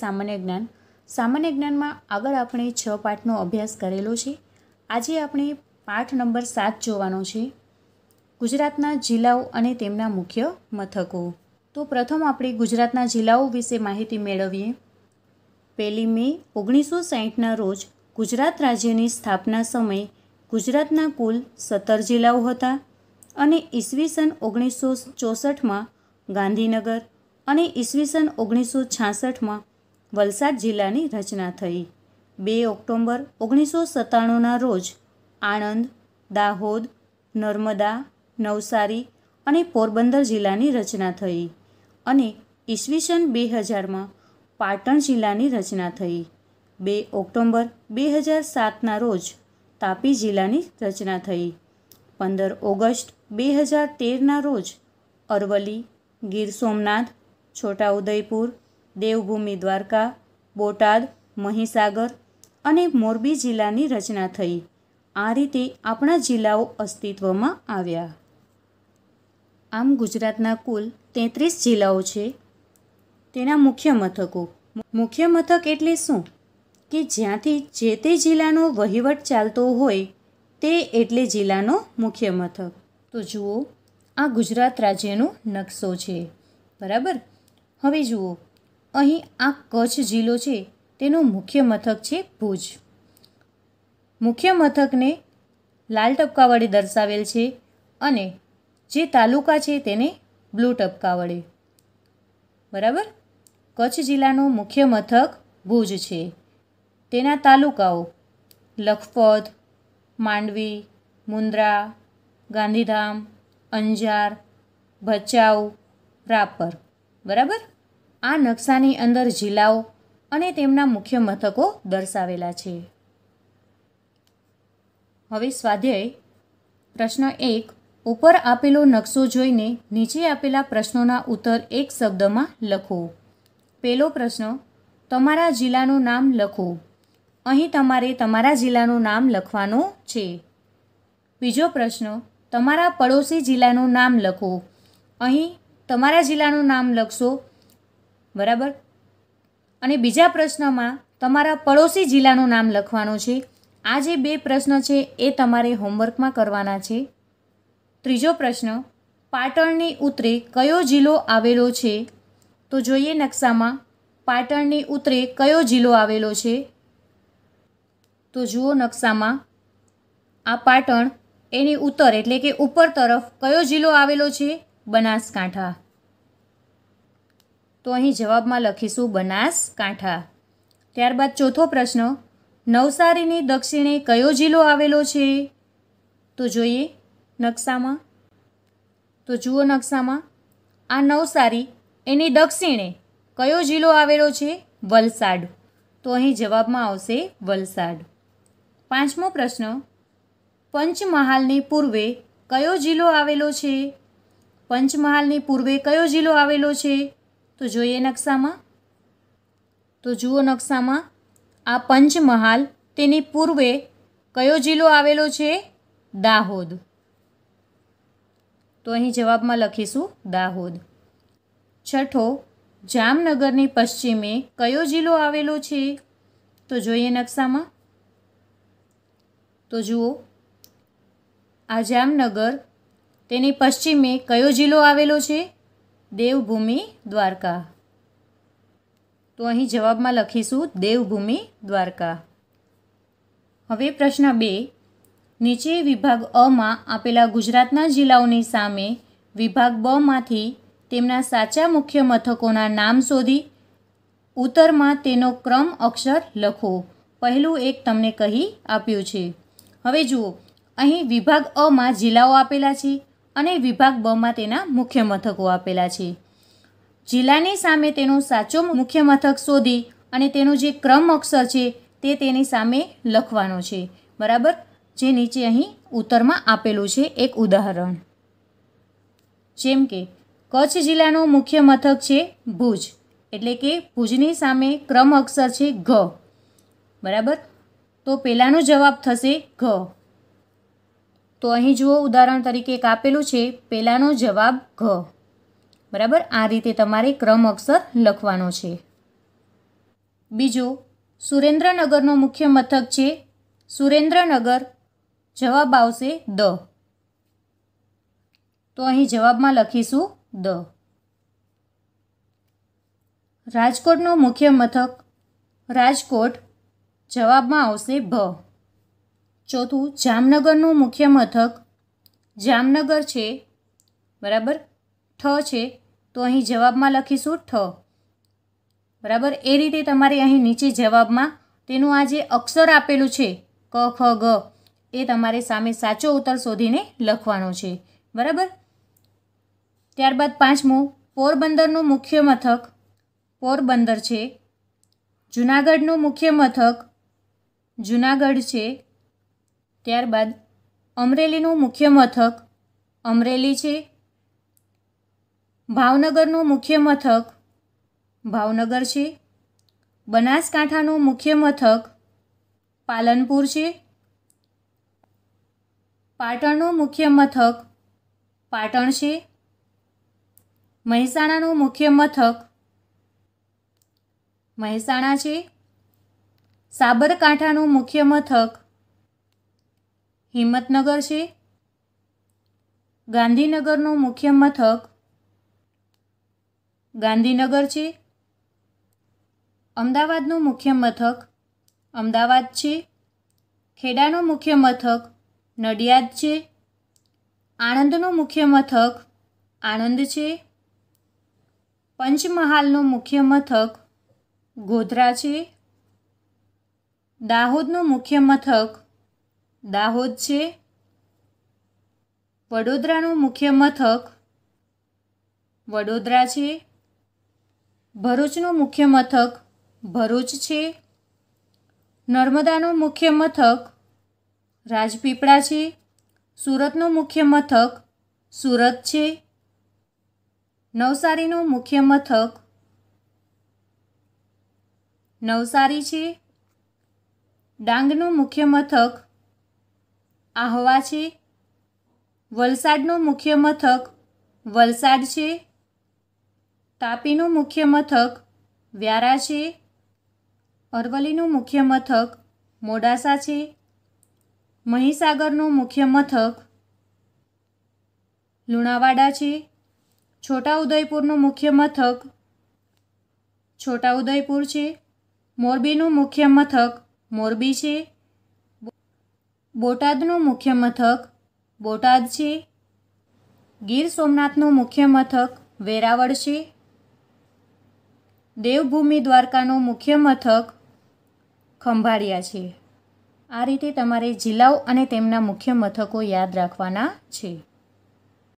સામાન્ય જ્ઞાન સામાન્ય જ્ઞાનમાં આગળ આપણે છ પાઠનો અભ્યાસ કરેલો છે આજે આપણે પાઠ નંબર સાત જોવાનો છે ગુજરાતના જિલ્લાઓ અને તેમના મુખ્ય મથકો તો પ્રથમ આપણે ગુજરાતના જિલ્લાઓ વિશે માહિતી મેળવીએ પહેલી મે ઓગણીસો સાહીઠના રોજ ગુજરાત રાજ્યની સ્થાપના સમયે ગુજરાતના કુલ સત્તર જિલ્લાઓ હતા અને ઈસવીસન ઓગણીસો ચોસઠમાં ગાંધીનગર અને ઈસવીસન ઓગણીસો છાસઠમાં વલસાડ જિલ્લાની રચના થઈ બે ઓક્ટોમ્બર ઓગણીસો સત્તાણુંના રોજ આણંદ દાહોદ નર્મદા નવસારી અને પોરબંદર જિલ્લાની રચના થઈ અને ઈસવીસન બે હજારમાં પાટણ જિલ્લાની રચના થઈ બે ઓક્ટોમ્બર બે હજાર સાતના રોજ તાપી જિલ્લાની રચના થઈ પંદર ઓગસ્ટ બે હજાર તેરના રોજ અરવલી ગીર સોમનાથ છોટાઉદેપુર દેવભૂમિ દ્વારકા બોટાદ મહીસાગર અને મોરબી જિલ્લાની રચના થઈ આ રીતે આપણા જિલ્લાઓ અસ્તિત્વમાં આવ્યા આમ ગુજરાતના કુલ તેત્રીસ જિલ્લાઓ છે તેના મુખ્ય મથકો મુખ્ય મથક એટલે શું કે જ્યાંથી જે તે જિલ્લાનો વહીવટ ચાલતો હોય તે એટલે જિલ્લાનો મુખ્ય મથક તો જુઓ આ ગુજરાત રાજ્યનો નકશો છે બરાબર હવે જુઓ અહીં આ કચ્છ જિલ્લો છે તેનું મુખ્ય મથક છે ભુજ મુખ્ય મથકને લાલ ટપકા વડે દર્શાવેલ છે અને જે તાલુકા છે તેને બ્લુ ટપકા વડે બરાબર કચ્છ જિલ્લાનું મુખ્ય મથક ભુજ છે તેના તાલુકાઓ લખપત માંડવી મુન્દ્રા ગાંધીધામ અંજાર ભચાઉ રાપર બરાબર આ નકશાની અંદર જિલ્લાઓ અને તેમના મુખ્ય મથકો દર્શાવેલા છે હવે સ્વાધ્યાય પ્રશ્ન એક ઉપર આપેલો નકશો જોઈને નીચે આપેલા પ્રશ્નોના ઉત્તર એક શબ્દમાં લખો પહેલો પ્રશ્ન તમારા જિલ્લાનું નામ લખો અહીં તમારે તમારા જિલ્લાનું નામ લખવાનું છે બીજો પ્રશ્ન તમારા પડોશી જિલ્લાનું નામ લખો અહીં તમારા જિલ્લાનું નામ લખશો બરાબર અને બીજા પ્રશ્નમાં તમારા પડોશી જિલ્લાનું નામ લખવાનું છે આ જે બે પ્રશ્ન છે એ તમારે હોમવર્કમાં કરવાના છે ત્રીજો પ્રશ્ન પાટણની ઉત્તરે કયો જિલ્લો આવેલો છે તો જોઈએ નકશામાં પાટણની ઉત્તરે કયો જિલ્લો આવેલો છે તો જુઓ નકશામાં આ પાટણ એની ઉત્તર એટલે કે ઉપર તરફ કયો જિલ્લો આવેલો છે બનાસકાંઠા તો અહીં જવાબમાં લખીશું બનાસકાંઠા ત્યારબાદ ચોથો પ્રશ્ન નવસારીની દક્ષિણે કયો જિલ્લો આવેલો છે તો જોઈએ નકશામાં તો જુઓ નકશામાં આ નવસારી એની દક્ષિણે કયો જિલ્લો આવેલો છે વલસાડ તો અહીં જવાબમાં આવશે વલસાડ પાંચમો પ્રશ્ન પંચમહાલની પૂર્વે કયો જિલ્લો આવેલો છે પંચમહાલની પૂર્વે કયો જિલ્લો આવેલો છે તો જોઈએ નકશામાં તો જુઓ નકશામાં આ પંચમહાલ તેની પૂર્વે કયો જિલ્લો આવેલો છે દાહોદ તો અહીં જવાબમાં લખીશું દાહોદ છઠ્ઠો જામનગરની પશ્ચિમે કયો જિલ્લો આવેલો છે તો જોઈએ નકશામાં તો જુઓ આ જામનગર તેની પશ્ચિમે કયો જિલ્લો આવેલો છે દેવભૂમિ દ્વારકા તો અહીં જવાબમાં લખીશું દેવભૂમિ દ્વારકા હવે પ્રશ્ન બે નીચે વિભાગ અમાં આપેલા ગુજરાતના જિલ્લાઓની સામે વિભાગ બમાંથી તેમના સાચા મુખ્ય મથકોના નામ શોધી ઉત્તરમાં તેનો ક્રમ અક્ષર લખો પહેલું એક તમને કહી આપ્યું છે હવે જુઓ અહીં વિભાગ અમાં જિલ્લાઓ આપેલા છે અને વિભાગ બમાં તેના મુખ્ય મથકો આપેલા છે જિલ્લાની સામે તેનો સાચો મુખ્ય મથક શોધી અને તેનો જે ક્રમ અક્ષર છે તે તેની સામે લખવાનો છે બરાબર જે નીચે અહીં ઉત્તરમાં આપેલું છે એક ઉદાહરણ જેમ કે કચ્છ જિલ્લાનું મુખ્ય મથક છે ભુજ એટલે કે ભુજની સામે ક્રમ અક્ષર છે ઘ બરાબર તો પહેલાંનો જવાબ થશે ઘ તો અહીં જુઓ ઉદાહરણ તરીકે એક આપેલું છે પહેલાંનો જવાબ ઘ બરાબર આ રીતે તમારે ક્રમ અક્ષર લખવાનો છે બીજો સુરેન્દ્રનગરનો મુખ્ય મથક છે સુરેન્દ્રનગર જવાબ આવશે દ તો અહીં જવાબમાં લખીશું દ રાજકોટનો મુખ્ય મથક રાજકોટ જવાબમાં આવશે ભ ચોથું જામનગરનું મુખ્ય મથક જામનગર છે બરાબર ઠ છે તો અહીં જવાબમાં લખીશું ઠ બરાબર એ રીતે તમારે અહીં નીચે જવાબમાં તેનું આ જે અક્ષર આપેલું છે ક ખ ગ એ તમારે સામે સાચો ઉત્તર શોધીને લખવાનો છે બરાબર ત્યારબાદ પાંચમું પોરબંદરનું મુખ્ય મથક પોરબંદર છે જુનાગઢનું મુખ્ય મથક જુનાગઢ છે ત્યારબાદ અમરેલીનું મુખ્ય મથક અમરેલી છે ભાવનગરનું મુખ્ય મથક ભાવનગર છે બનાસકાંઠાનું મુખ્ય મથક પાલનપુર છે પાટણનું મુખ્ય મથક પાટણ છે મહેસાણાનું મુખ્ય મથક મહેસાણા છે સાબરકાંઠાનું મુખ્ય મથક હિંમતનગર છે ગાંધીનગરનું મુખ્ય મથક ગાંધીનગર છે અમદાવાદનું મુખ્ય મથક અમદાવાદ છે ખેડાનું મુખ્ય મથક નડિયાદ છે આણંદનું મુખ્ય મથક આણંદ છે પંચમહાલનું મુખ્ય મથક ગોધરા છે દાહોદનું મુખ્ય મથક દાહોદ છે વડોદરાનું મુખ્ય મથક વડોદરા છે ભરૂચનું મુખ્ય મથક ભરૂચ છે નર્મદાનું મુખ્ય મથક રાજપીપળા છે સુરતનું મુખ્ય મથક સુરત છે નવસારીનું મુખ્ય મથક નવસારી છે ડાંગનું મુખ્ય મથક આહવા છે વલસાડનું મુખ્ય મથક વલસાડ છે તાપીનું મુખ્ય મથક વ્યારા છે અરવલીનું મુખ્ય મથક મોડાસા છે મહીસાગરનું મુખ્ય મથક લુણાવાડા છે છોટાઉદેપુરનું મુખ્ય મથક છોટાઉદેપુર છે મોરબીનું મુખ્ય મથક મોરબી છે બોટાદનું મુખ્ય મથક બોટાદ છે ગીર સોમનાથનું મુખ્ય મથક વેરાવળ છે દેવભૂમિ દ્વારકાનું મુખ્ય મથક ખંભાળિયા છે આ રીતે તમારે જિલ્લાઓ અને તેમના મુખ્ય મથકો યાદ રાખવાના છે